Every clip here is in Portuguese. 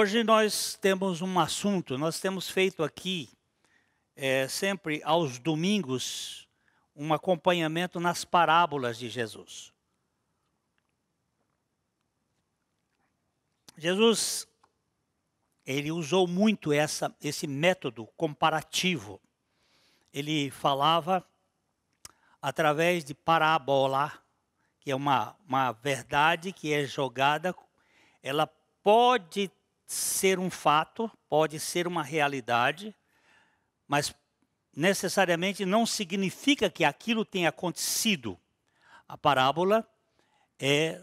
Hoje nós temos um assunto, nós temos feito aqui, é, sempre aos domingos, um acompanhamento nas parábolas de Jesus. Jesus, ele usou muito essa, esse método comparativo. Ele falava através de parábola, que é uma, uma verdade que é jogada, ela pode ser um fato, pode ser uma realidade, mas necessariamente não significa que aquilo tenha acontecido. A parábola é,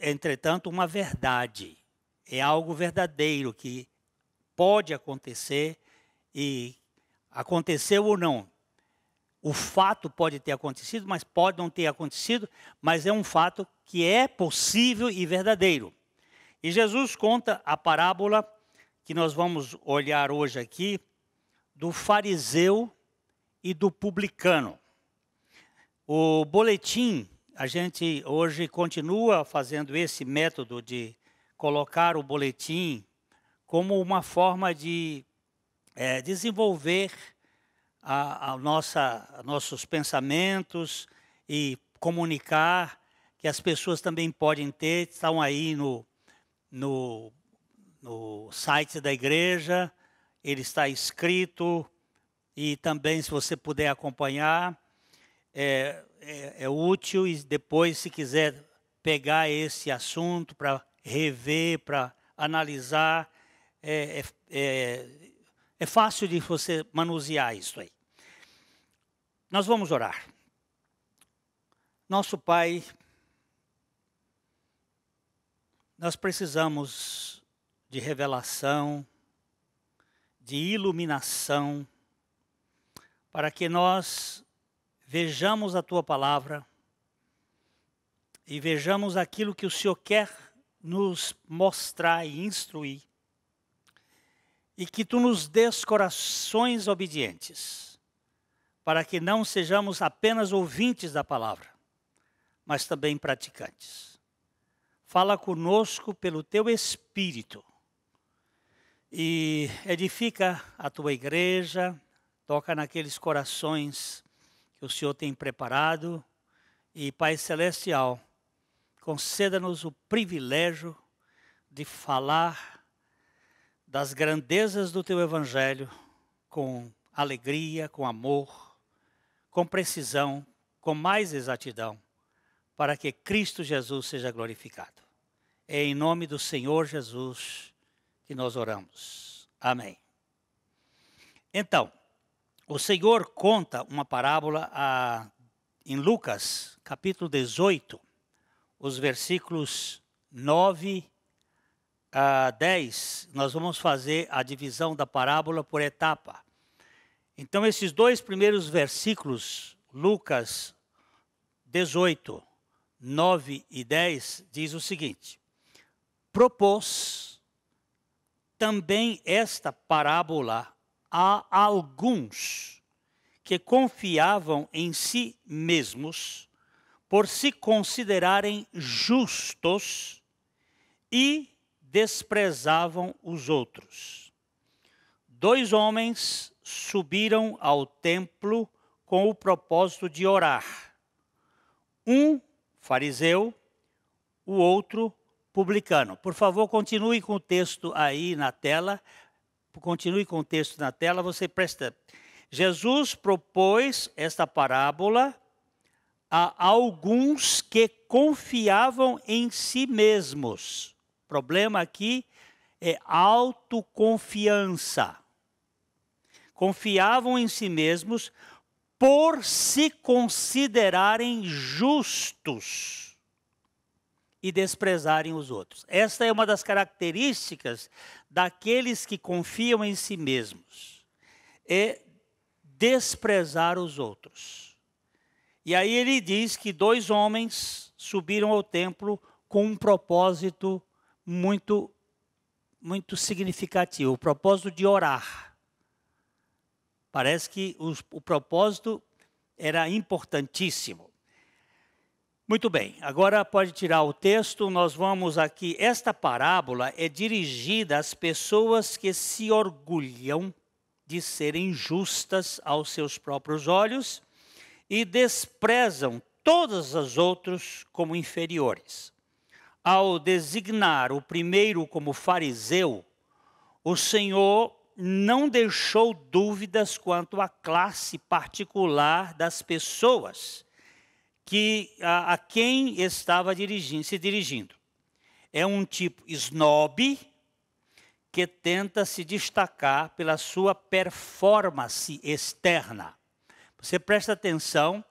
é, entretanto, uma verdade. É algo verdadeiro que pode acontecer e aconteceu ou não. O fato pode ter acontecido, mas pode não ter acontecido, mas é um fato que é possível e verdadeiro. E Jesus conta a parábola que nós vamos olhar hoje aqui do fariseu e do publicano. O boletim, a gente hoje continua fazendo esse método de colocar o boletim como uma forma de é, desenvolver a, a nossa, nossos pensamentos e comunicar que as pessoas também podem ter, estão aí no no, no site da igreja, ele está escrito, e também, se você puder acompanhar, é, é, é útil. E depois, se quiser pegar esse assunto para rever, para analisar, é, é, é, é fácil de você manusear isso aí. Nós vamos orar. Nosso Pai nós precisamos de revelação, de iluminação, para que nós vejamos a tua palavra e vejamos aquilo que o Senhor quer nos mostrar e instruir, e que tu nos dês corações obedientes, para que não sejamos apenas ouvintes da palavra, mas também praticantes fala conosco pelo teu Espírito e edifica a tua igreja, toca naqueles corações que o Senhor tem preparado. E Pai Celestial, conceda-nos o privilégio de falar das grandezas do teu Evangelho com alegria, com amor, com precisão, com mais exatidão, para que Cristo Jesus seja glorificado. É em nome do Senhor Jesus que nós oramos. Amém. Então, o Senhor conta uma parábola a, em Lucas, capítulo 18, os versículos 9 a 10. Nós vamos fazer a divisão da parábola por etapa. Então, esses dois primeiros versículos, Lucas 18, 9 e 10, diz o seguinte: propôs também esta parábola a alguns que confiavam em si mesmos por se considerarem justos e desprezavam os outros. Dois homens subiram ao templo com o propósito de orar. Um fariseu, o outro publicano. Por favor, continue com o texto aí na tela. Continue com o texto na tela, você presta. Jesus propôs esta parábola a alguns que confiavam em si mesmos. O problema aqui é autoconfiança. Confiavam em si mesmos por se considerarem justos e desprezarem os outros. Esta é uma das características daqueles que confiam em si mesmos. É desprezar os outros. E aí ele diz que dois homens subiram ao templo com um propósito muito muito significativo, o propósito de orar. Parece que os, o propósito era importantíssimo. Muito bem, agora pode tirar o texto, nós vamos aqui. Esta parábola é dirigida às pessoas que se orgulham de serem justas aos seus próprios olhos e desprezam todas as outras como inferiores. Ao designar o primeiro como fariseu, o Senhor não deixou dúvidas quanto à classe particular das pessoas que a, a quem estava dirigindo, se dirigindo. É um tipo snob que tenta se destacar pela sua performance externa. Você presta atenção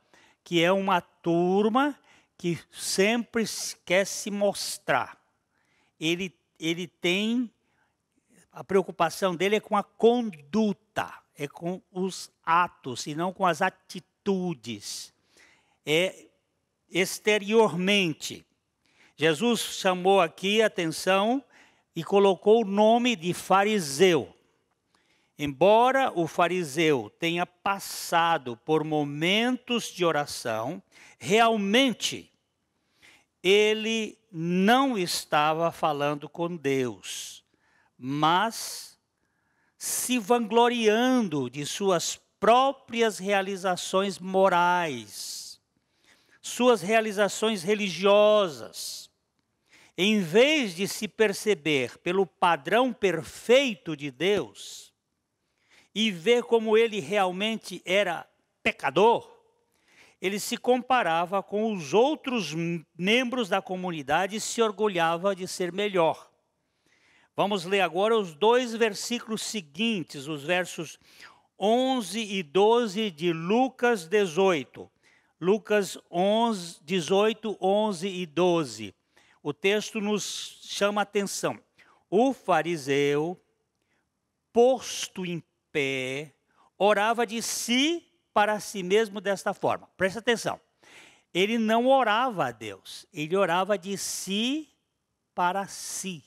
que é uma turma que sempre quer se mostrar. Ele, ele tem a preocupação dele é com a conduta, é com os atos e não com as atitudes é exteriormente. Jesus chamou aqui a atenção e colocou o nome de fariseu. Embora o fariseu tenha passado por momentos de oração, realmente ele não estava falando com Deus, mas se vangloriando de suas próprias realizações morais suas realizações religiosas. Em vez de se perceber pelo padrão perfeito de Deus e ver como ele realmente era pecador, ele se comparava com os outros membros da comunidade e se orgulhava de ser melhor. Vamos ler agora os dois versículos seguintes, os versos 11 e 12 de Lucas 18. Lucas 11, 18, 11 e 12. O texto nos chama a atenção. O fariseu, posto em pé, orava de si para si mesmo desta forma. Presta atenção. Ele não orava a Deus, ele orava de si para si.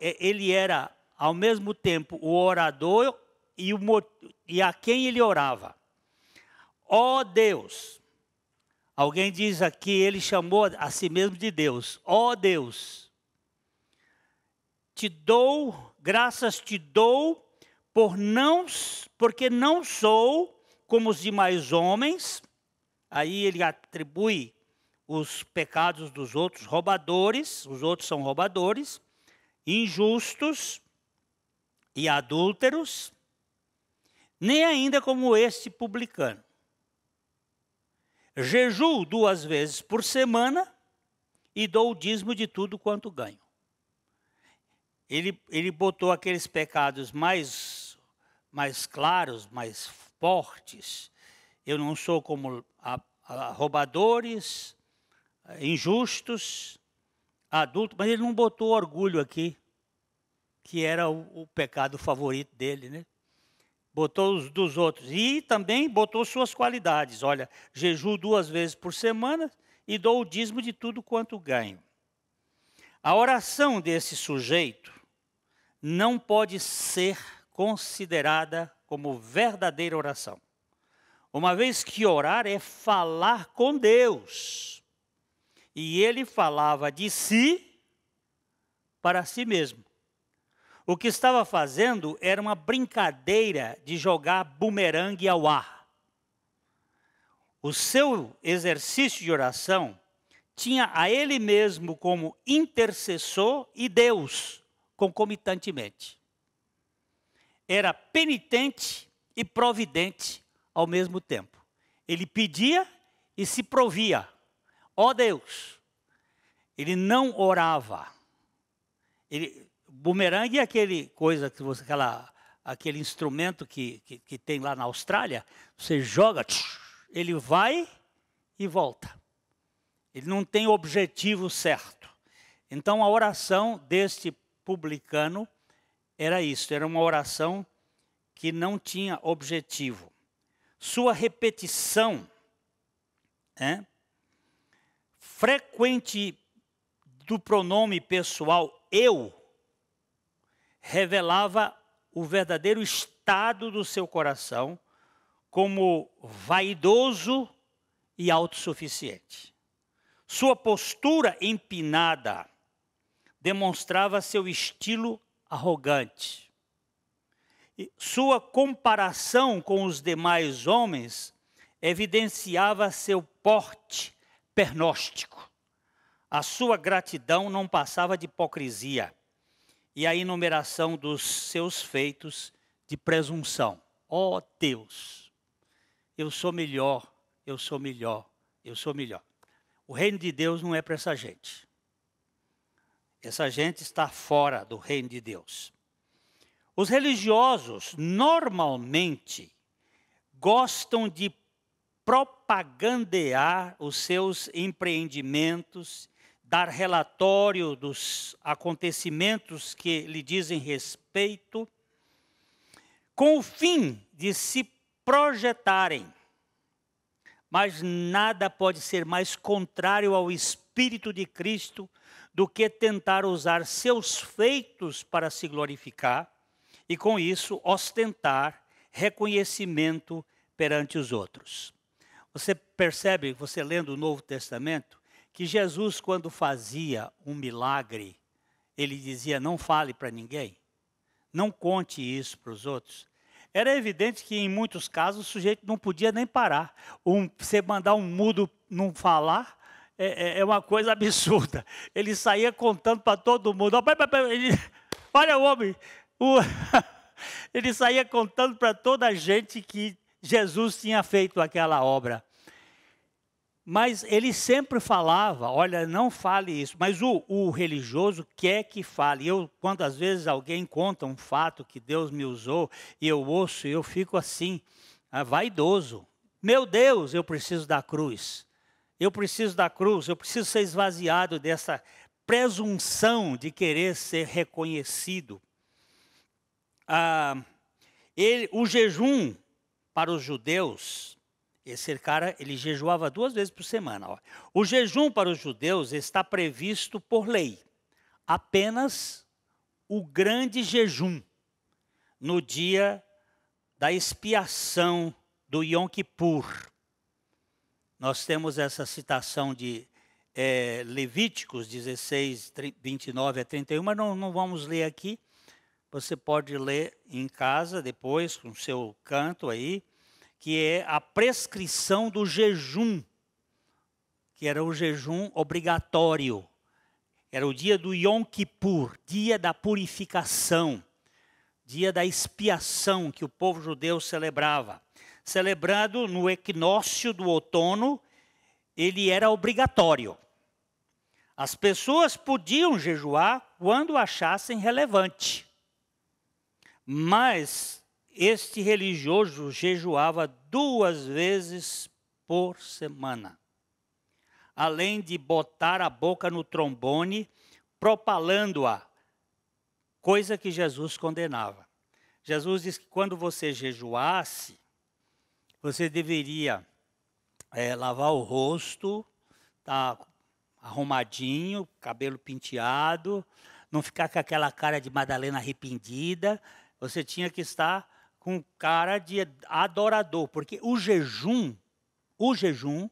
É, ele era, ao mesmo tempo, o orador e, o, e a quem ele orava. Ó oh Deus. Alguém diz aqui, ele chamou a si mesmo de Deus. Ó oh Deus. Te dou, graças te dou, por não, porque não sou como os demais homens. Aí ele atribui os pecados dos outros roubadores, os outros são roubadores, injustos e adúlteros, nem ainda como este publicano. Jejuo duas vezes por semana e dou o dízimo de tudo quanto ganho. Ele, ele botou aqueles pecados mais, mais claros, mais fortes. Eu não sou como a, a, roubadores, injustos, adultos, mas ele não botou orgulho aqui, que era o, o pecado favorito dele, né? botou os dos outros e também botou suas qualidades. Olha, jejum duas vezes por semana e dou o dízimo de tudo quanto ganho. A oração desse sujeito não pode ser considerada como verdadeira oração. Uma vez que orar é falar com Deus. E ele falava de si para si mesmo. O que estava fazendo era uma brincadeira de jogar bumerangue ao ar. O seu exercício de oração tinha a ele mesmo como intercessor e Deus concomitantemente. Era penitente e providente ao mesmo tempo. Ele pedia e se provia. Ó oh Deus! Ele não orava. Ele, bumerangue é aquele coisa que você, aquela, aquele instrumento que, que, que tem lá na Austrália, você joga, ele vai e volta. Ele não tem objetivo certo. Então a oração deste publicano era isso, era uma oração que não tinha objetivo. Sua repetição é, frequente do pronome pessoal eu revelava o verdadeiro estado do seu coração como vaidoso e autossuficiente. Sua postura empinada demonstrava seu estilo arrogante. E sua comparação com os demais homens evidenciava seu porte pernóstico. A sua gratidão não passava de hipocrisia e a enumeração dos seus feitos de presunção. Ó oh, Deus, eu sou melhor, eu sou melhor, eu sou melhor. O reino de Deus não é para essa gente. Essa gente está fora do reino de Deus. Os religiosos normalmente gostam de propagandear os seus empreendimentos dar relatório dos acontecimentos que lhe dizem respeito, com o fim de se projetarem. Mas nada pode ser mais contrário ao Espírito de Cristo do que tentar usar seus feitos para se glorificar e, com isso, ostentar reconhecimento perante os outros. Você percebe, você lendo o Novo Testamento, que Jesus, quando fazia um milagre, ele dizia: não fale para ninguém, não conte isso para os outros. Era evidente que em muitos casos o sujeito não podia nem parar. Um, você mandar um mudo não falar é, é, é uma coisa absurda. Ele saía contando para todo mundo. Ele, olha o homem, o, ele saía contando para toda a gente que Jesus tinha feito aquela obra. Mas ele sempre falava, olha, não fale isso. Mas o, o, religioso quer que fale. Eu, quando às vezes alguém conta um fato que Deus me usou, e eu ouço, eu fico assim, ah, vaidoso. Meu Deus, eu preciso da cruz. Eu preciso da cruz, eu preciso ser esvaziado dessa presunção de querer ser reconhecido. Ah, ele, o jejum para os judeus esse cara, ele jejuava duas vezes por semana. Ó. O jejum para os judeus está previsto por lei. Apenas o grande jejum no dia da expiação do Yom Kippur. Nós temos essa citação de é, Levíticos 16, 29 a 31, mas não, não vamos ler aqui. Você pode ler em casa depois, com o seu canto aí que é a prescrição do jejum, que era o jejum obrigatório. Era o dia do Yom Kippur, dia da purificação, dia da expiação que o povo judeu celebrava. Celebrado no equinócio do outono, ele era obrigatório. As pessoas podiam jejuar quando achassem relevante. Mas este religioso jejuava duas vezes por semana. Além de botar a boca no trombone, propalando-a, coisa que Jesus condenava. Jesus disse que quando você jejuasse, você deveria é, lavar o rosto, tá arrumadinho, cabelo penteado, não ficar com aquela cara de Madalena arrependida. Você tinha que estar com cara de adorador, porque o jejum, o jejum,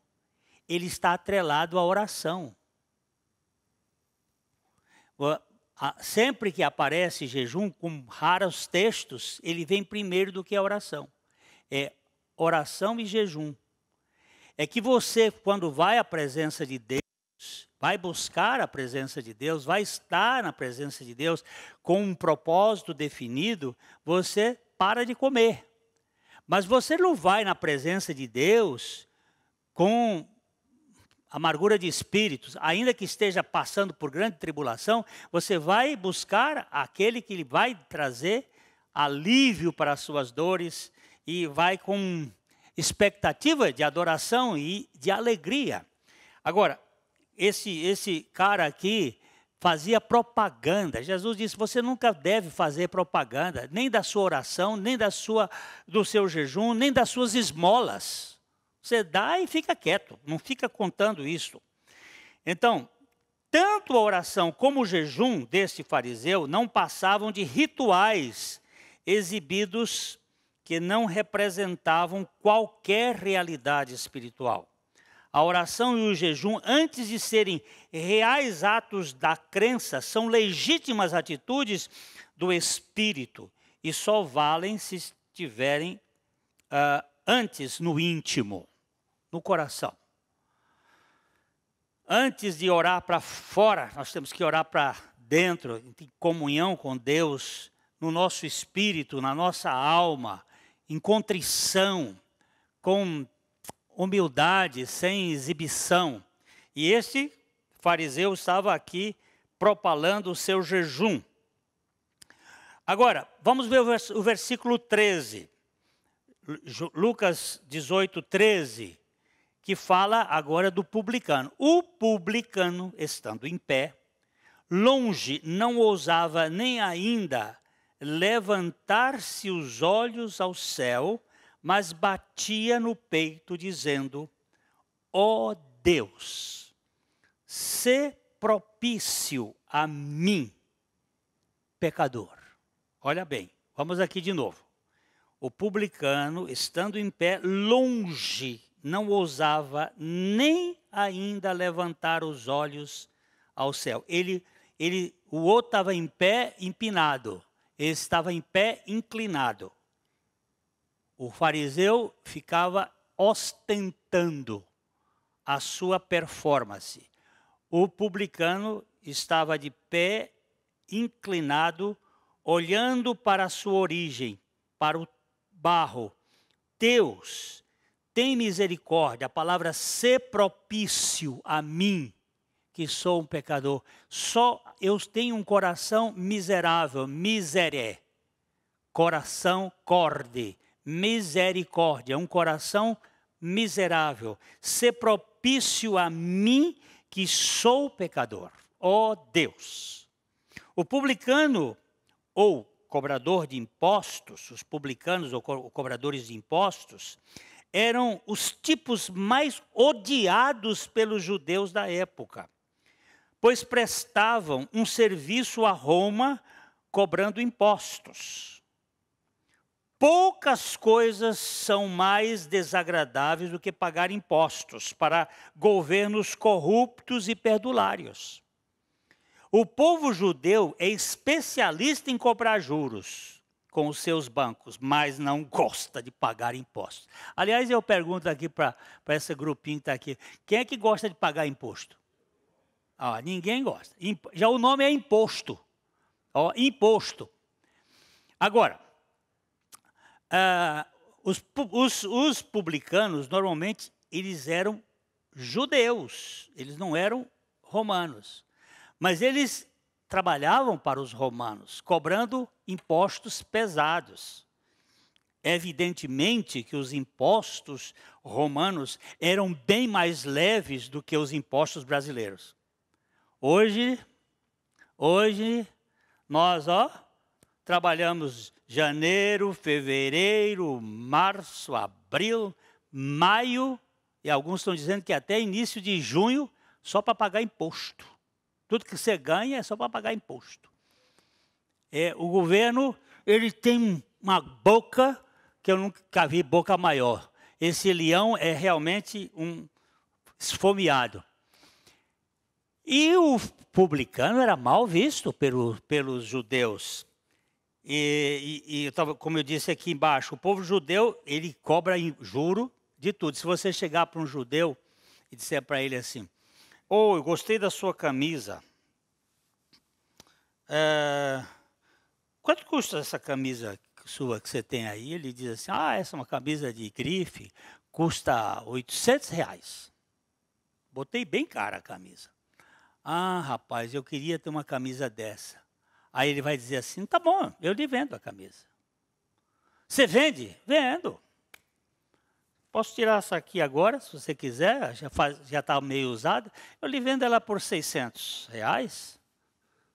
ele está atrelado à oração. Sempre que aparece jejum, com raros textos, ele vem primeiro do que a oração. É oração e jejum. É que você, quando vai à presença de Deus, vai buscar a presença de Deus, vai estar na presença de Deus com um propósito definido, você para de comer. Mas você não vai na presença de Deus com amargura de espíritos, ainda que esteja passando por grande tribulação, você vai buscar aquele que lhe vai trazer alívio para as suas dores e vai com expectativa de adoração e de alegria. Agora, esse esse cara aqui, fazia propaganda. Jesus disse: "Você nunca deve fazer propaganda, nem da sua oração, nem da sua do seu jejum, nem das suas esmolas. Você dá e fica quieto, não fica contando isso." Então, tanto a oração como o jejum deste fariseu não passavam de rituais exibidos que não representavam qualquer realidade espiritual. A oração e o jejum, antes de serem reais atos da crença, são legítimas atitudes do espírito e só valem se estiverem uh, antes no íntimo, no coração. Antes de orar para fora, nós temos que orar para dentro, em comunhão com Deus, no nosso espírito, na nossa alma, em contrição, com humildade, sem exibição. E este fariseu estava aqui propalando o seu jejum. Agora, vamos ver o versículo 13. Lucas 18, 13, que fala agora do publicano. O publicano, estando em pé, longe não ousava nem ainda levantar-se os olhos ao céu, mas batia no peito, dizendo: Ó oh Deus, se propício a mim, pecador. Olha bem, vamos aqui de novo. O publicano, estando em pé, longe, não ousava nem ainda levantar os olhos ao céu. Ele, ele, o outro estava em pé empinado, ele estava em pé inclinado. O fariseu ficava ostentando a sua performance. O publicano estava de pé, inclinado, olhando para a sua origem, para o barro. Deus, tem misericórdia. A palavra ser propício a mim, que sou um pecador. Só eu tenho um coração miserável, miseré. Coração corde misericórdia, um coração miserável. Ser propício a mim, que sou pecador. Ó oh Deus! O publicano, ou cobrador de impostos, os publicanos ou co cobradores de impostos, eram os tipos mais odiados pelos judeus da época, pois prestavam um serviço a Roma cobrando impostos. Poucas coisas são mais desagradáveis do que pagar impostos para governos corruptos e perdulários. O povo judeu é especialista em cobrar juros com os seus bancos, mas não gosta de pagar impostos. Aliás, eu pergunto aqui para esse grupinho que está aqui: quem é que gosta de pagar imposto? Ah, ninguém gosta. Já o nome é imposto. imposto. Agora, ah, os, os, os publicanos, normalmente, eles eram judeus, eles não eram romanos. Mas eles trabalhavam para os romanos, cobrando impostos pesados. Evidentemente que os impostos romanos eram bem mais leves do que os impostos brasileiros. Hoje, hoje nós, ó, trabalhamos janeiro, fevereiro, março, abril, maio, e alguns estão dizendo que até início de junho, só para pagar imposto. Tudo que você ganha é só para pagar imposto. É, o governo, ele tem uma boca que eu nunca vi boca maior. Esse leão é realmente um esfomeado. E o publicano era mal visto pelo, pelos judeus. E, e, e como eu disse aqui embaixo, o povo judeu, ele cobra juro de tudo. Se você chegar para um judeu e disser para ele assim, ou oh, eu gostei da sua camisa, é, quanto custa essa camisa sua que você tem aí? Ele diz assim, ah, essa é uma camisa de grife, custa 800 reais. Botei bem cara a camisa. Ah, rapaz, eu queria ter uma camisa dessa. Aí ele vai dizer assim: tá bom, eu lhe vendo a camisa. Você vende? Vendo. Posso tirar essa aqui agora, se você quiser, já está meio usada. Eu lhe vendo ela por 600 reais.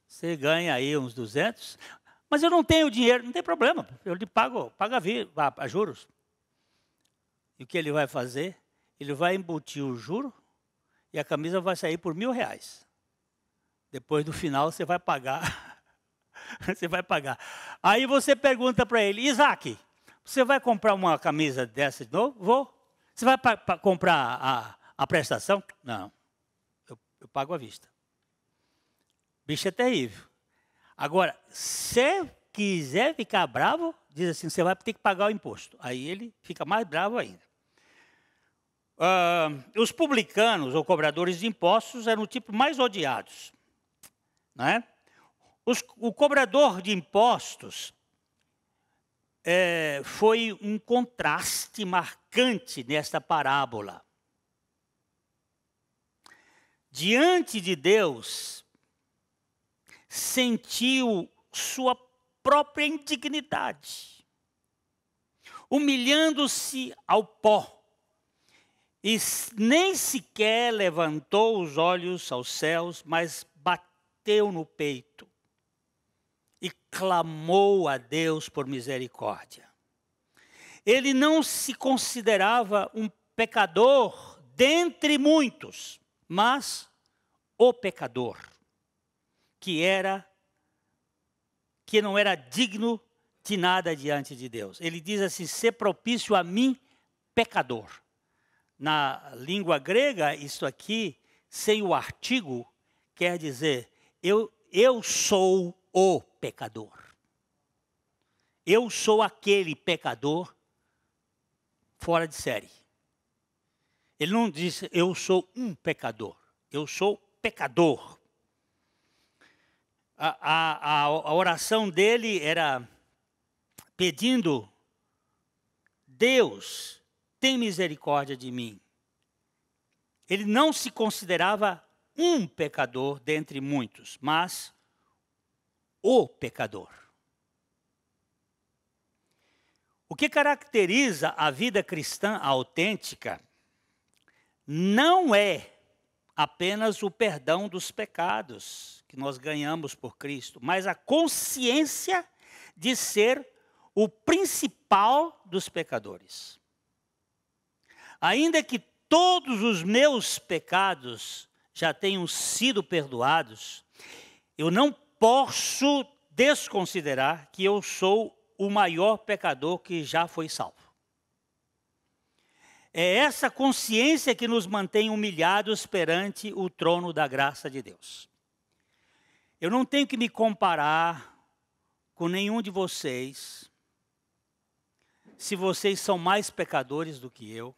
Você ganha aí uns 200. Mas eu não tenho dinheiro, não tem problema. Eu lhe pago, paga a, a juros. E o que ele vai fazer? Ele vai embutir o juro e a camisa vai sair por mil reais. Depois do final você vai pagar você vai pagar. Aí você pergunta para ele, Isaac, você vai comprar uma camisa dessa de novo? Vou. Você vai pra, comprar a, a prestação? Não. Eu, eu pago à vista. Bicho é terrível. Agora, se quiser ficar bravo, diz assim, você vai ter que pagar o imposto. Aí ele fica mais bravo ainda. Uh, os publicanos ou cobradores de impostos eram o tipo mais odiados. não é os, o cobrador de impostos é, foi um contraste marcante nesta parábola. Diante de Deus, sentiu sua própria indignidade, humilhando-se ao pó, e nem sequer levantou os olhos aos céus, mas bateu no peito e clamou a Deus por misericórdia. Ele não se considerava um pecador dentre muitos, mas o pecador, que era que não era digno de nada diante de Deus. Ele diz assim: "Ser propício a mim, pecador". Na língua grega, isso aqui, sem o artigo, quer dizer eu eu sou o pecador. Eu sou aquele pecador fora de série. Ele não disse eu sou um pecador, eu sou pecador. A, a, a oração dele era pedindo: Deus, tem misericórdia de mim. Ele não se considerava um pecador dentre muitos, mas o pecador. O que caracteriza a vida cristã autêntica não é apenas o perdão dos pecados que nós ganhamos por Cristo, mas a consciência de ser o principal dos pecadores. Ainda que todos os meus pecados já tenham sido perdoados, eu não posso desconsiderar que eu sou o maior pecador que já foi salvo. É essa consciência que nos mantém humilhados perante o trono da graça de Deus. Eu não tenho que me comparar com nenhum de vocês, se vocês são mais pecadores do que eu.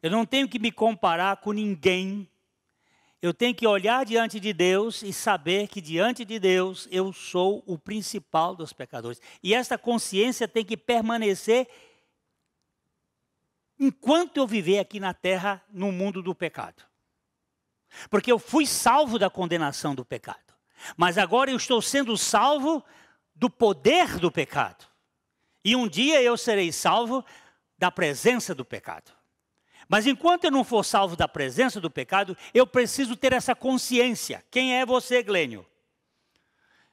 Eu não tenho que me comparar com ninguém eu tenho que olhar diante de Deus e saber que diante de Deus eu sou o principal dos pecadores. E esta consciência tem que permanecer enquanto eu viver aqui na terra, no mundo do pecado. Porque eu fui salvo da condenação do pecado. Mas agora eu estou sendo salvo do poder do pecado. E um dia eu serei salvo da presença do pecado. Mas enquanto eu não for salvo da presença do pecado, eu preciso ter essa consciência. Quem é você, Glênio?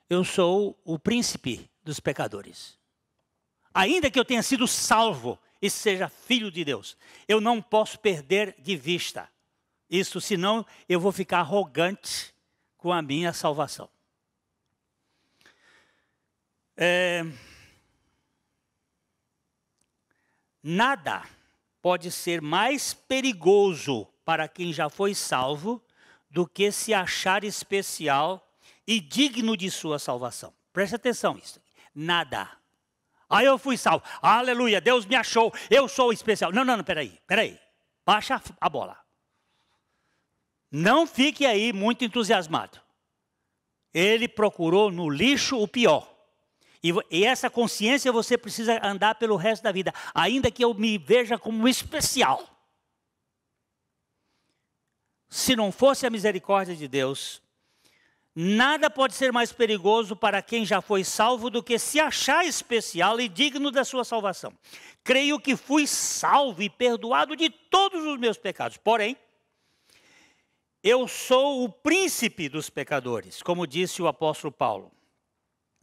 Eu sou o príncipe dos pecadores. Ainda que eu tenha sido salvo e seja filho de Deus, eu não posso perder de vista isso, senão eu vou ficar arrogante com a minha salvação. É... Nada pode ser mais perigoso para quem já foi salvo do que se achar especial e digno de sua salvação. Preste atenção isso. Nada. Aí ah, eu fui salvo. Aleluia, Deus me achou. Eu sou especial. Não, não, não, peraí, peraí. Baixa a bola. Não fique aí muito entusiasmado. Ele procurou no lixo o pior. E, essa consciência você precisa andar pelo resto da vida, ainda que eu me veja como especial. Se não fosse a misericórdia de Deus, nada pode ser mais perigoso para quem já foi salvo do que se achar especial e digno da sua salvação. Creio que fui salvo e perdoado de todos os meus pecados, porém, eu sou o príncipe dos pecadores, como disse o apóstolo Paulo.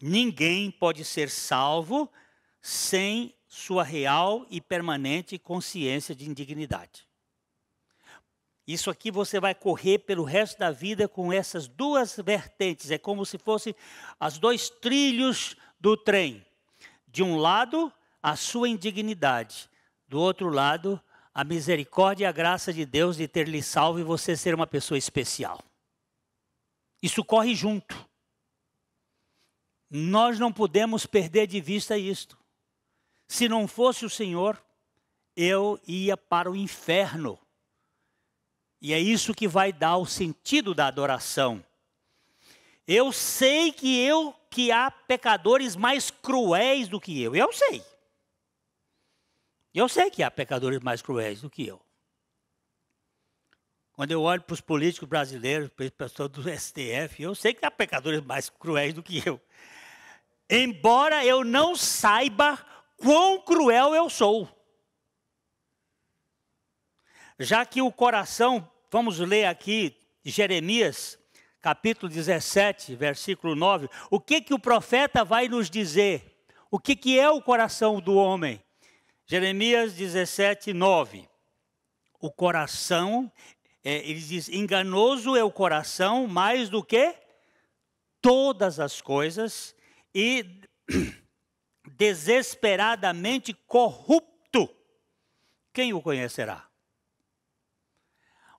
Ninguém pode ser salvo sem sua real e permanente consciência de indignidade. Isso aqui você vai correr pelo resto da vida com essas duas vertentes. É como se fossem as dois trilhos do trem. De um lado, a sua indignidade. Do outro lado, a misericórdia e a graça de Deus de ter lhe salvo e você ser uma pessoa especial. Isso corre junto. Nós não podemos perder de vista isto. Se não fosse o Senhor, eu ia para o inferno. E é isso que vai dar o sentido da adoração. Eu sei que eu que há pecadores mais cruéis do que eu. Eu sei. Eu sei que há pecadores mais cruéis do que eu. Quando eu olho para os políticos brasileiros, para as pessoas do STF, eu sei que há pecadores mais cruéis do que eu embora eu não saiba quão cruel eu sou. Já que o coração, vamos ler aqui Jeremias, capítulo 17, versículo 9, o que que o profeta vai nos dizer? O que que é o coração do homem? Jeremias 17, 9. O coração, é, ele diz, enganoso é o coração mais do que todas as coisas e desesperadamente corrupto, quem o conhecerá?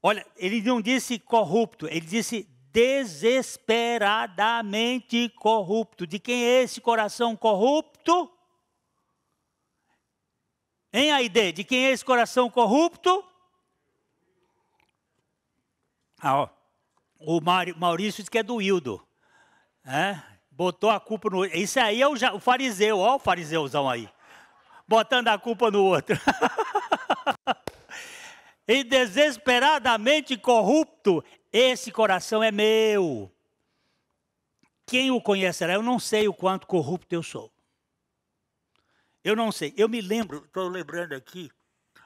Olha, ele não disse corrupto, ele disse desesperadamente corrupto. De quem é esse coração corrupto? Em Aide, de quem é esse coração corrupto? Ah, ó. O Maurício diz que é do Hildo. É? Botou a culpa no outro. Isso aí é o, o fariseu, ó o fariseuzão aí. Botando a culpa no outro. e desesperadamente corrupto, esse coração é meu. Quem o conhecerá? Eu não sei o quanto corrupto eu sou. Eu não sei. Eu me lembro, estou lembrando aqui,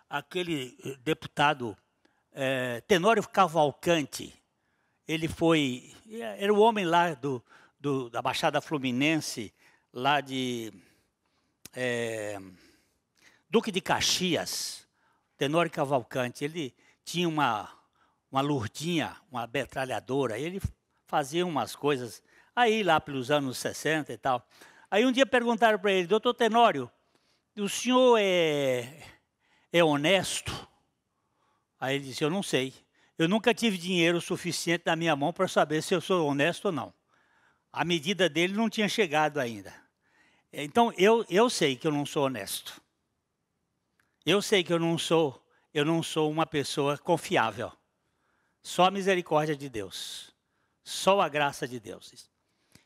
aquele eh, deputado é, Tenório Cavalcante. Ele foi. Eh, era o homem lá do, do, da Baixada Fluminense, lá de é, Duque de Caxias, Tenório Cavalcante, ele tinha uma, uma lurdinha, uma metralhadora, ele fazia umas coisas aí lá pelos anos 60 e tal. Aí um dia perguntaram para ele, doutor Tenório, o senhor é, é honesto? Aí ele disse, eu não sei. Eu nunca tive dinheiro suficiente na minha mão para saber se eu sou honesto ou não a medida dele não tinha chegado ainda. Então eu, eu sei que eu não sou honesto. Eu sei que eu não sou eu não sou uma pessoa confiável. Só a misericórdia de Deus. Só a graça de Deus.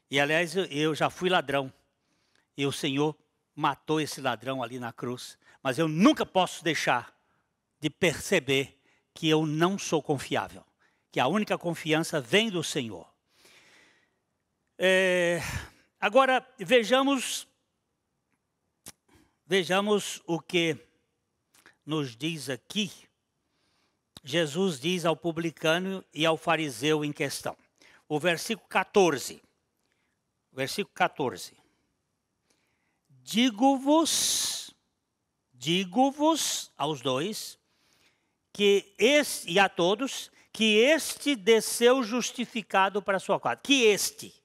E aliás, eu já fui ladrão. E o Senhor matou esse ladrão ali na cruz. Mas eu nunca posso deixar de perceber que eu não sou confiável. Que a única confiança vem do Senhor. É, agora vejamos vejamos o que nos diz aqui. Jesus diz ao publicano e ao fariseu em questão. O versículo 14. Versículo 14. Digo-vos, digo-vos aos dois, que este, e a todos, que este desceu justificado para a sua casa. Que este,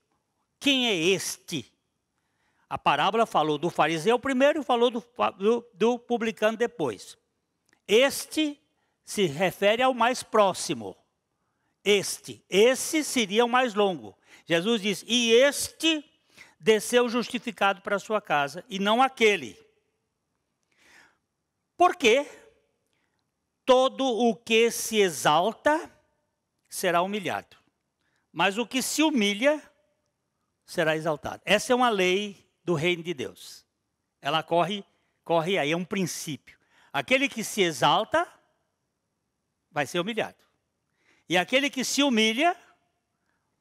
quem é este? A parábola falou do fariseu primeiro e falou do, do, do publicano depois. Este se refere ao mais próximo. Este. Esse seria o mais longo. Jesus diz: E este desceu justificado para sua casa, e não aquele. Porque todo o que se exalta será humilhado, mas o que se humilha será exaltado. Essa é uma lei do reino de Deus. Ela corre, corre aí, é um princípio. Aquele que se exalta vai ser humilhado. E aquele que se humilha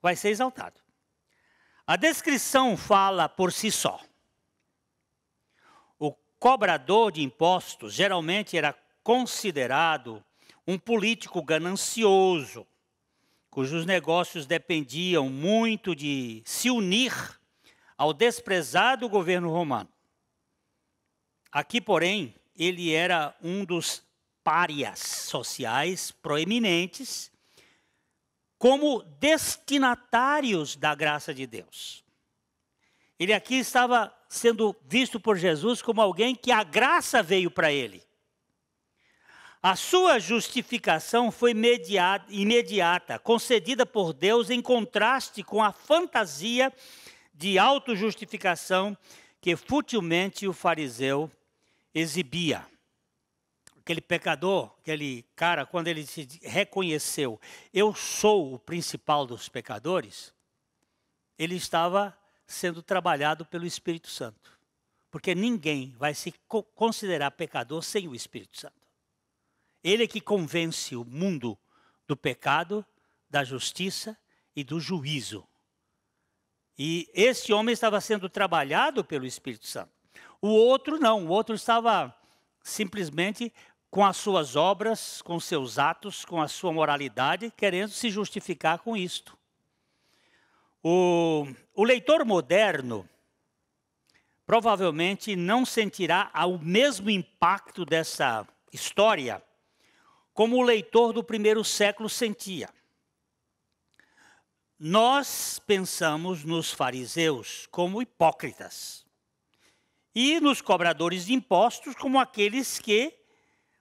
vai ser exaltado. A descrição fala por si só. O cobrador de impostos geralmente era considerado um político ganancioso cujos negócios dependiam muito de se unir ao desprezado governo romano. Aqui, porém, ele era um dos párias sociais proeminentes como destinatários da graça de Deus. Ele aqui estava sendo visto por Jesus como alguém que a graça veio para ele. A sua justificação foi imediata, concedida por Deus em contraste com a fantasia de autojustificação que futilmente o fariseu exibia. Aquele pecador, aquele cara, quando ele se reconheceu, eu sou o principal dos pecadores, ele estava sendo trabalhado pelo Espírito Santo. Porque ninguém vai se considerar pecador sem o Espírito Santo. Ele é que convence o mundo do pecado, da justiça e do juízo. E esse homem estava sendo trabalhado pelo Espírito Santo. O outro não, o outro estava simplesmente com as suas obras, com seus atos, com a sua moralidade, querendo se justificar com isto. O, o leitor moderno provavelmente não sentirá o mesmo impacto dessa história como o leitor do primeiro século sentia. Nós pensamos nos fariseus como hipócritas e nos cobradores de impostos como aqueles que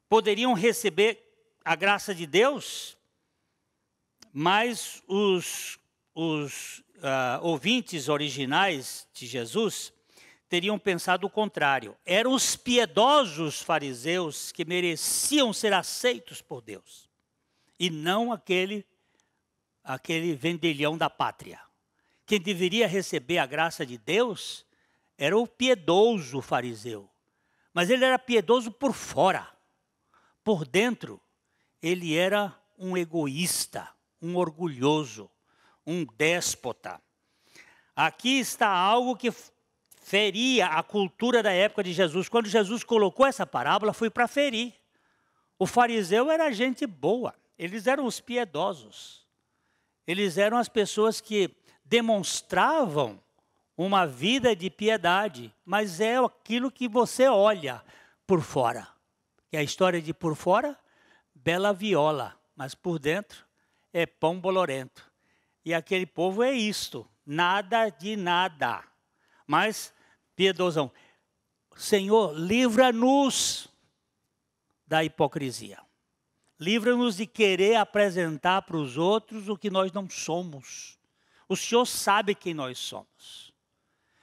poderiam receber a graça de Deus, mas os, os uh, ouvintes originais de Jesus teriam pensado o contrário. Eram os piedosos fariseus que mereciam ser aceitos por Deus, e não aquele aquele vendilhão da pátria. Quem deveria receber a graça de Deus era o piedoso fariseu. Mas ele era piedoso por fora. Por dentro, ele era um egoísta, um orgulhoso, um déspota. Aqui está algo que feria a cultura da época de Jesus. Quando Jesus colocou essa parábola, foi para ferir. O fariseu era gente boa, eles eram os piedosos. Eles eram as pessoas que demonstravam uma vida de piedade, mas é aquilo que você olha por fora. E é a história de por fora, bela viola, mas por dentro é pão bolorento. E aquele povo é isto, nada de nada mas piedosão. Senhor, livra-nos da hipocrisia. Livra-nos de querer apresentar para os outros o que nós não somos. O Senhor sabe quem nós somos.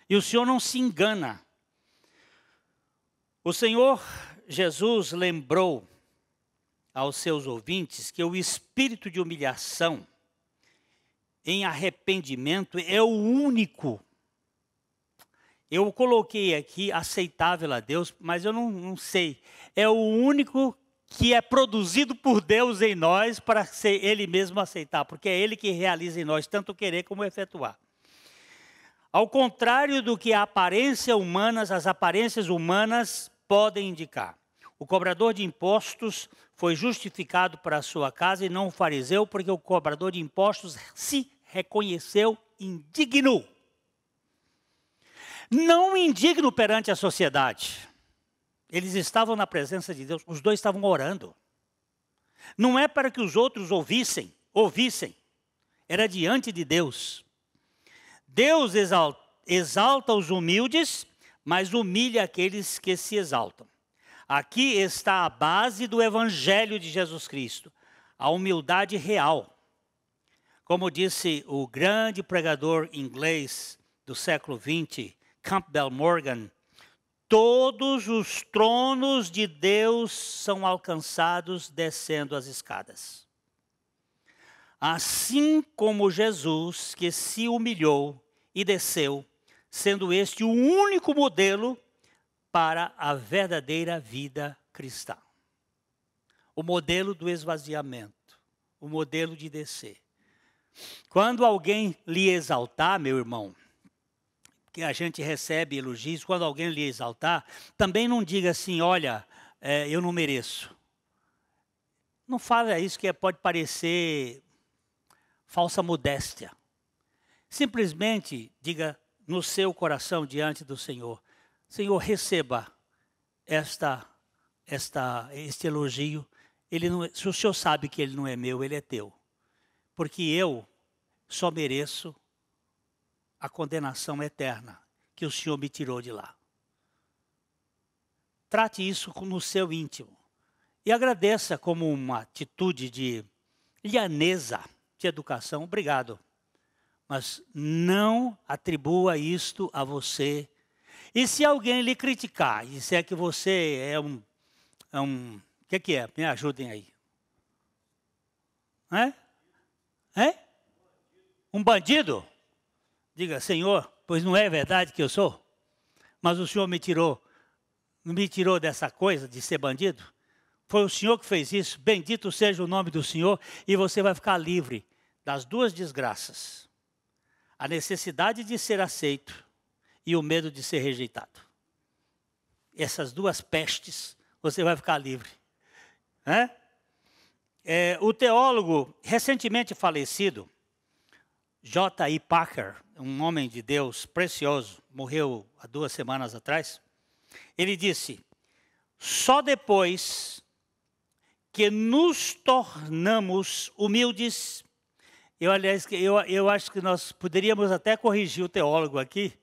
E o Senhor não se engana. O Senhor Jesus lembrou aos seus ouvintes que o espírito de humilhação em arrependimento é o único eu coloquei aqui aceitável a Deus, mas eu não, não sei. É o único que é produzido por Deus em nós para ser Ele mesmo aceitar, porque é Ele que realiza em nós tanto querer como efetuar. Ao contrário do que a aparência humanas, as aparências humanas podem indicar. O cobrador de impostos foi justificado para a sua casa e não o fariseu, porque o cobrador de impostos se reconheceu indigno não indigno perante a sociedade. Eles estavam na presença de Deus, os dois estavam orando. Não é para que os outros ouvissem, ouvissem. Era diante de Deus. Deus exalta, os humildes, mas humilha aqueles que se exaltam. Aqui está a base do evangelho de Jesus Cristo, a humildade real. Como disse o grande pregador inglês do século XX, Campbell Morgan, todos os tronos de Deus são alcançados descendo as escadas. Assim como Jesus, que se humilhou e desceu, sendo este o único modelo para a verdadeira vida cristã. O modelo do esvaziamento, o modelo de descer. Quando alguém lhe exaltar, meu irmão, que a gente recebe elogios, quando alguém lhe exaltar, também não diga assim, olha, é, eu não mereço. Não fale isso que pode parecer falsa modéstia. Simplesmente diga no seu coração diante do Senhor, Senhor, receba esta, esta, este elogio. Ele não, é, se o Senhor sabe que ele não é meu, ele é teu. Porque eu só mereço a condenação eterna que o Senhor me tirou de lá. Trate isso no seu íntimo e agradeça como uma atitude de lhaneza de educação. Obrigado. Mas não atribua isto a você. E se alguém lhe criticar, e disser é que você é um. É um o que, que é? Me ajudem aí. É? É? Um bandido? Diga, Senhor, pois não é verdade que eu sou? Mas o Senhor me tirou, me tirou dessa coisa de ser bandido. Foi o Senhor que fez isso. Bendito seja o nome do Senhor e você vai ficar livre das duas desgraças: a necessidade de ser aceito e o medo de ser rejeitado. Essas duas pestes você vai ficar livre. É? É, o teólogo recentemente falecido J.I. Packer, um homem de Deus precioso, morreu há duas semanas atrás. Ele disse: só depois que nos tornamos humildes. Eu, aliás, eu, eu acho que nós poderíamos até corrigir o teólogo aqui,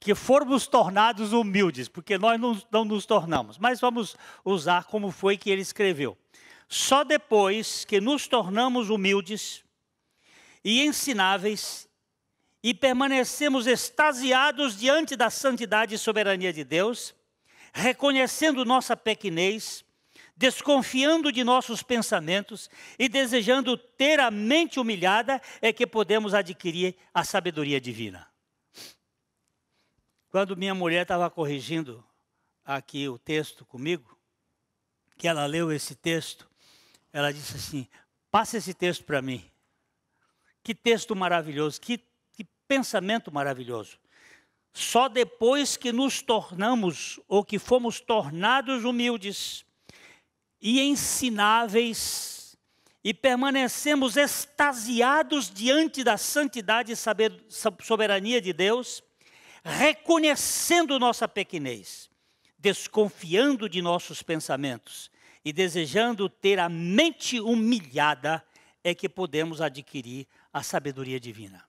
que formos tornados humildes, porque nós não, não nos tornamos. Mas vamos usar como foi que ele escreveu. Só depois que nos tornamos humildes e ensináveis e permanecemos extasiados diante da santidade e soberania de Deus, reconhecendo nossa pequenez, desconfiando de nossos pensamentos e desejando ter a mente humilhada, é que podemos adquirir a sabedoria divina. Quando minha mulher estava corrigindo aqui o texto comigo, que ela leu esse texto, ela disse assim: passa esse texto para mim. Que texto maravilhoso, que, que pensamento maravilhoso. Só depois que nos tornamos ou que fomos tornados humildes e ensináveis e permanecemos extasiados diante da santidade e soberania de Deus, reconhecendo nossa pequenez, desconfiando de nossos pensamentos e desejando ter a mente humilhada é que podemos adquirir a sabedoria divina.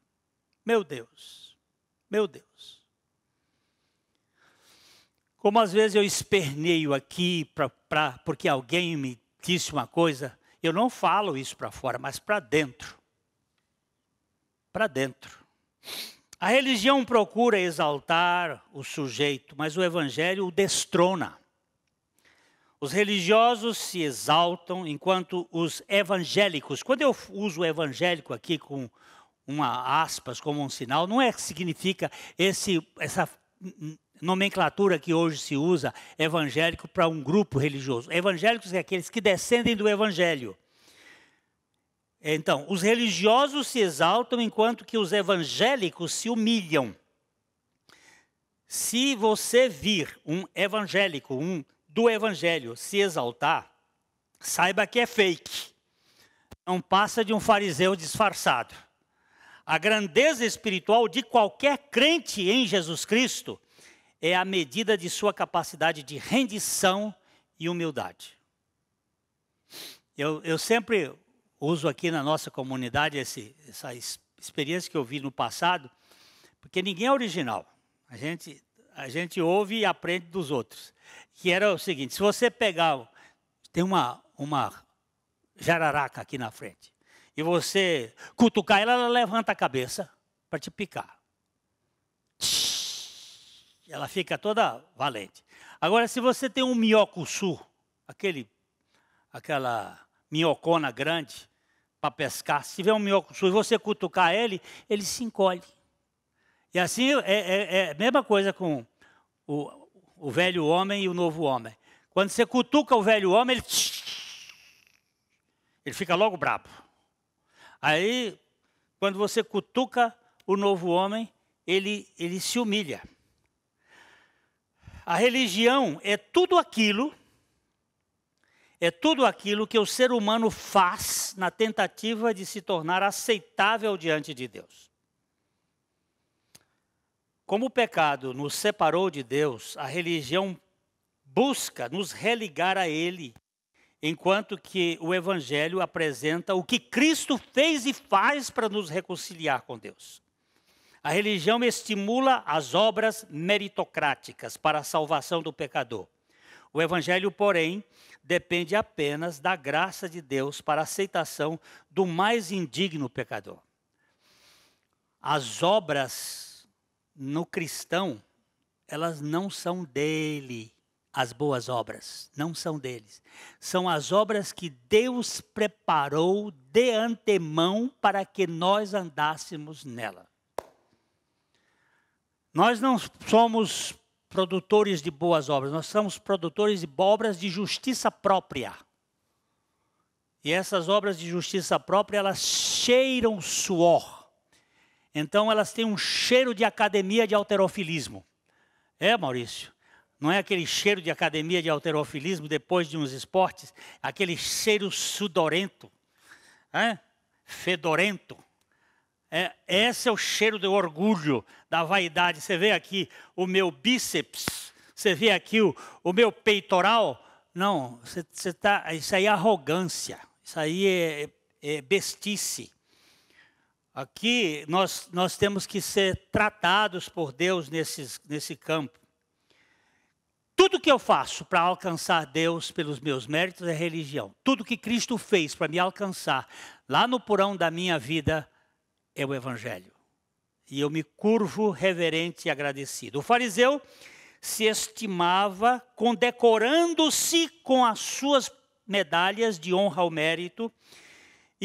Meu Deus, meu Deus. Como às vezes eu esperneio aqui pra, pra porque alguém me disse uma coisa, eu não falo isso para fora, mas para dentro. Para dentro. A religião procura exaltar o sujeito, mas o evangelho o destrona. Os religiosos se exaltam enquanto os evangélicos. Quando eu uso evangélico aqui com uma aspas como um sinal, não é que significa esse, essa nomenclatura que hoje se usa evangélico para um grupo religioso. Evangélicos é aqueles que descendem do evangelho. Então, os religiosos se exaltam enquanto que os evangélicos se humilham. Se você vir um evangélico, um do evangelho se exaltar, saiba que é fake. Não passa de um fariseu disfarçado. A grandeza espiritual de qualquer crente em Jesus Cristo é a medida de sua capacidade de rendição e humildade. Eu, eu sempre uso aqui na nossa comunidade esse, essa experiência que eu vi no passado, porque ninguém é original. A gente a gente ouve e aprende dos outros. Que era o seguinte: se você pegar. Tem uma, uma jararaca aqui na frente. E você cutucar ela, ela levanta a cabeça para te picar. Ela fica toda valente. Agora, se você tem um miocuçu, aquele, aquela miocona grande para pescar, se tiver um miocuçu e você cutucar ele, ele se encolhe. E assim é, é, é a mesma coisa com o, o velho homem e o novo homem. Quando você cutuca o velho homem, ele, ele fica logo brabo. Aí, quando você cutuca o novo homem, ele, ele se humilha. A religião é tudo aquilo, é tudo aquilo que o ser humano faz na tentativa de se tornar aceitável diante de Deus. Como o pecado nos separou de Deus, a religião busca nos religar a Ele, enquanto que o Evangelho apresenta o que Cristo fez e faz para nos reconciliar com Deus. A religião estimula as obras meritocráticas para a salvação do pecador. O Evangelho, porém, depende apenas da graça de Deus para a aceitação do mais indigno pecador. As obras no cristão, elas não são dele, as boas obras, não são deles. São as obras que Deus preparou de antemão para que nós andássemos nela. Nós não somos produtores de boas obras, nós somos produtores de obras de justiça própria. E essas obras de justiça própria, elas cheiram suor. Então elas têm um cheiro de academia de alterofilismo. É, Maurício? Não é aquele cheiro de academia de alterofilismo depois de uns esportes? Aquele cheiro sudorento, é? fedorento. É, esse é o cheiro do orgulho, da vaidade. Você vê aqui o meu bíceps, você vê aqui o, o meu peitoral. Não, você, você tá, isso aí é arrogância, isso aí é, é, é bestice. Aqui nós, nós temos que ser tratados por Deus nesses, nesse campo. Tudo que eu faço para alcançar Deus pelos meus méritos é religião. Tudo que Cristo fez para me alcançar lá no porão da minha vida é o Evangelho. E eu me curvo reverente e agradecido. O fariseu se estimava condecorando-se com as suas medalhas de honra ao mérito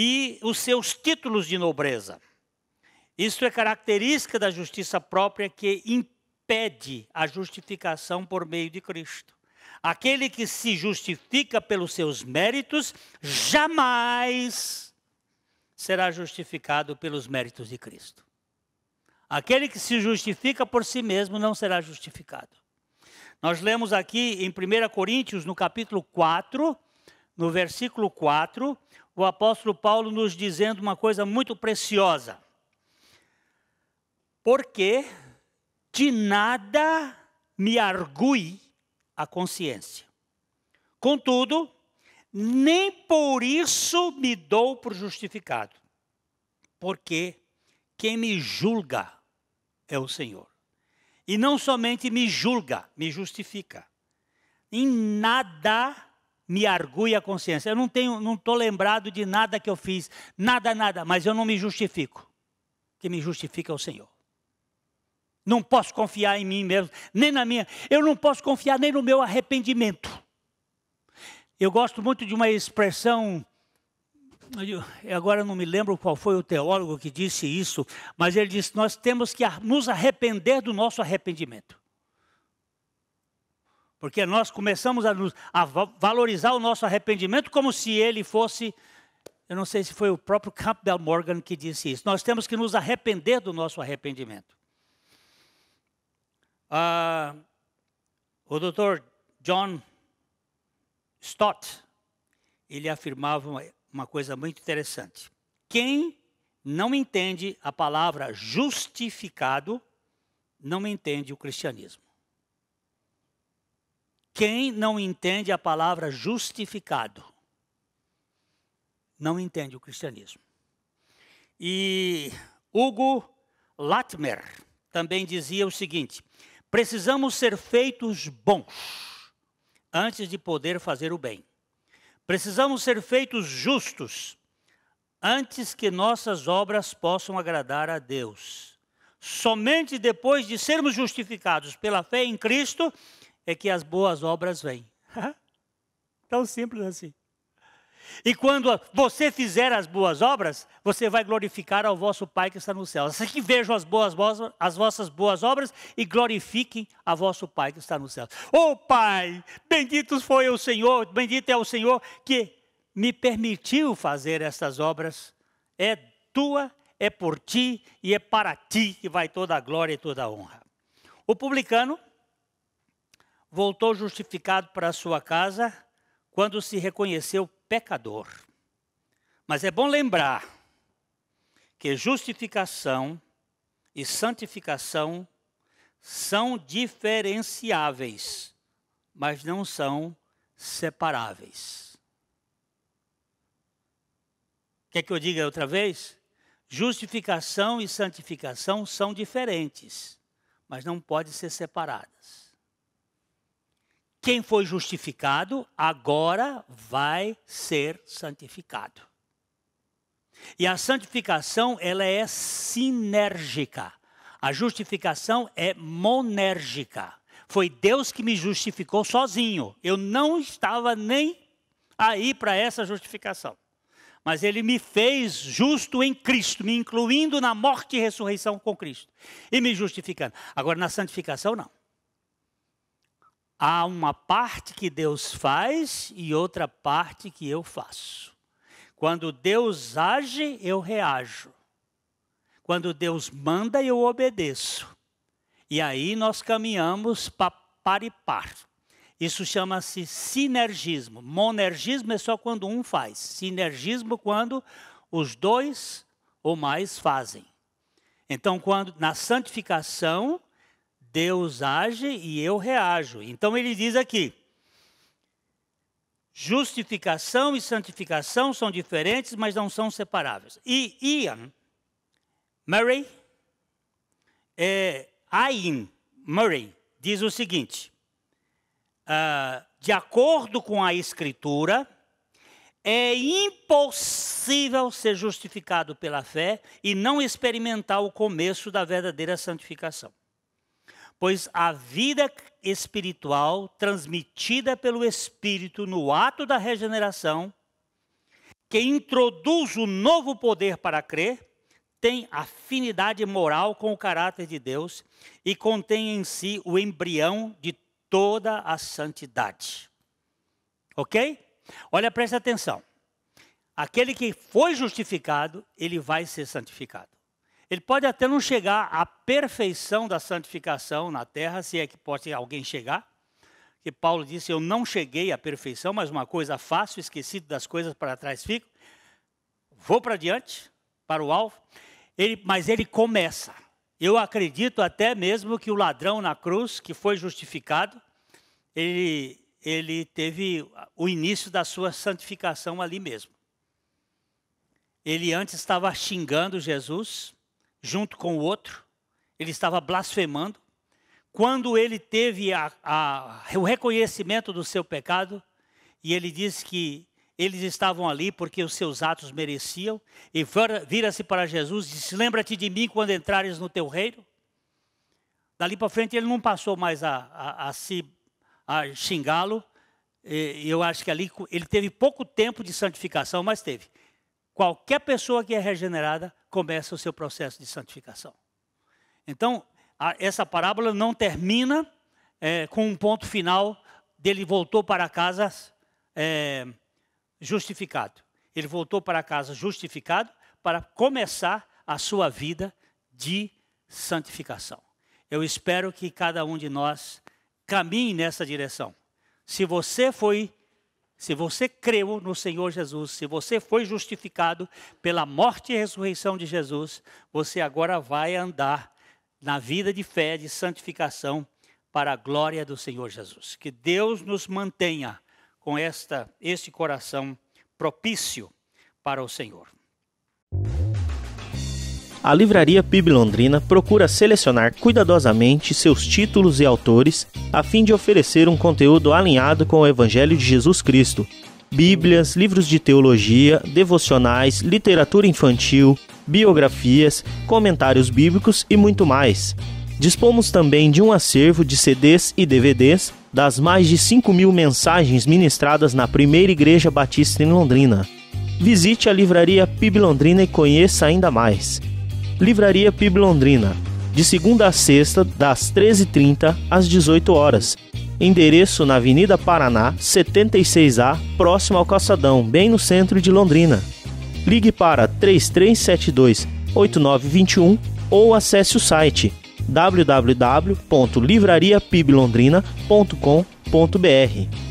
e os seus títulos de nobreza. isto é característica da justiça própria que impede a justificação por meio de Cristo. Aquele que se justifica pelos seus méritos jamais será justificado pelos méritos de Cristo. Aquele que se justifica por si mesmo não será justificado. Nós lemos aqui em 1 Coríntios, no capítulo 4, no versículo 4, o apóstolo Paulo nos dizendo uma coisa muito preciosa. Porque de nada me argui a consciência. Contudo, nem por isso me dou por justificado, porque quem me julga é o Senhor. E não somente me julga, me justifica. Em nada me argui a consciência. Eu não tenho, não estou lembrado de nada que eu fiz, nada, nada, mas eu não me justifico. que me justifica é o Senhor. Não posso confiar em mim mesmo, nem na minha. Eu não posso confiar nem no meu arrependimento. Eu gosto muito de uma expressão. Agora não me lembro qual foi o teólogo que disse isso, mas ele disse: Nós temos que nos arrepender do nosso arrependimento. Porque nós começamos a, nos, a valorizar o nosso arrependimento como se ele fosse. Eu não sei se foi o próprio Campbell Morgan que disse isso. Nós temos que nos arrepender do nosso arrependimento. Ah, o doutor John Stott, ele afirmava uma, uma coisa muito interessante. Quem não entende a palavra justificado, não entende o cristianismo. Quem não entende a palavra justificado não entende o cristianismo. E Hugo Latmer também dizia o seguinte: precisamos ser feitos bons antes de poder fazer o bem. Precisamos ser feitos justos antes que nossas obras possam agradar a Deus. Somente depois de sermos justificados pela fé em Cristo é que as boas obras vêm. Tão simples assim. E quando você fizer as boas obras, você vai glorificar ao vosso Pai que está no céu. Assim que vejam as, boas, as vossas boas obras e glorifiquem a vosso Pai que está no céu. Ô oh, Pai, bendito foi o Senhor, bendito é o Senhor que me permitiu fazer estas obras. É tua, é por ti e é para ti que vai toda a glória e toda a honra. O publicano voltou justificado para a sua casa quando se reconheceu pecador. Mas é bom lembrar que justificação e santificação são diferenciáveis, mas não são separáveis. Quer que eu diga outra vez? Justificação e santificação são diferentes, mas não podem ser separadas. Quem foi justificado agora vai ser santificado. E a santificação, ela é sinérgica. A justificação é monérgica. Foi Deus que me justificou sozinho. Eu não estava nem aí para essa justificação. Mas ele me fez justo em Cristo, me incluindo na morte e ressurreição com Cristo, e me justificando. Agora, na santificação, não. Há uma parte que Deus faz e outra parte que eu faço. Quando Deus age, eu reajo. Quando Deus manda, eu obedeço. E aí nós caminhamos para par e par. Isso chama-se sinergismo. Monergismo é só quando um faz. Sinergismo é quando os dois ou mais fazem. Então, quando na santificação, Deus age e eu reajo. Então ele diz aqui: justificação e santificação são diferentes, mas não são separáveis. E Ian Murray, é, Ian Murray, diz o seguinte: uh, de acordo com a Escritura, é impossível ser justificado pela fé e não experimentar o começo da verdadeira santificação pois a vida espiritual transmitida pelo Espírito no ato da regeneração, que introduz o novo poder para crer, tem afinidade moral com o caráter de Deus e contém em si o embrião de toda a santidade. Ok? Olha, presta atenção. Aquele que foi justificado, ele vai ser santificado. Ele pode até não chegar à perfeição da santificação na terra, se é que pode alguém chegar. Que Paulo disse: Eu não cheguei à perfeição, mas uma coisa faço, esquecido das coisas para trás fico. Vou para diante, para o alvo. Ele, mas ele começa. Eu acredito até mesmo que o ladrão na cruz, que foi justificado, ele, ele teve o início da sua santificação ali mesmo. Ele antes estava xingando Jesus, junto com o outro, ele estava blasfemando. Quando ele teve a, a, o reconhecimento do seu pecado, e ele disse que eles estavam ali porque os seus atos mereciam, e vira-se para Jesus e disse: Lembra-te de mim quando entrares no teu reino. Dali para frente ele não passou mais a, a, a a xingá-lo. Eu acho que ali ele teve pouco tempo de santificação, mas teve. Qualquer pessoa que é regenerada começa o seu processo de santificação. Então, a, essa parábola não termina é, com um ponto final dele voltou para casa é, justificado. Ele voltou para casa justificado para começar a sua vida de santificação. Eu espero que cada um de nós caminhe nessa direção. Se você foi se você creu no Senhor Jesus, se você foi justificado pela morte e ressurreição de Jesus, você agora vai andar na vida de fé, de santificação, para a glória do Senhor Jesus. Que Deus nos mantenha com esta, este coração propício para o Senhor a Livraria PIB Londrina procura selecionar cuidadosamente seus títulos e autores a fim de oferecer um conteúdo alinhado com o Evangelho de Jesus Cristo. Bíblias, livros de teologia, devocionais, literatura infantil, biografias, comentários bíblicos e muito mais. Dispomos também de um acervo de CDs e DVDs das mais de 5 mil mensagens ministradas na primeira Igreja Batista em Londrina. Visite a livraria PIB Londrina e conheça ainda mais. Livraria PIB Londrina, de segunda a sexta, das 13h30 às 18 horas. Endereço na Avenida Paraná, 76A, próximo ao Calçadão, bem no centro de Londrina. Ligue para 3372 8921 ou acesse o site www.livrariapiblondrina.com.br.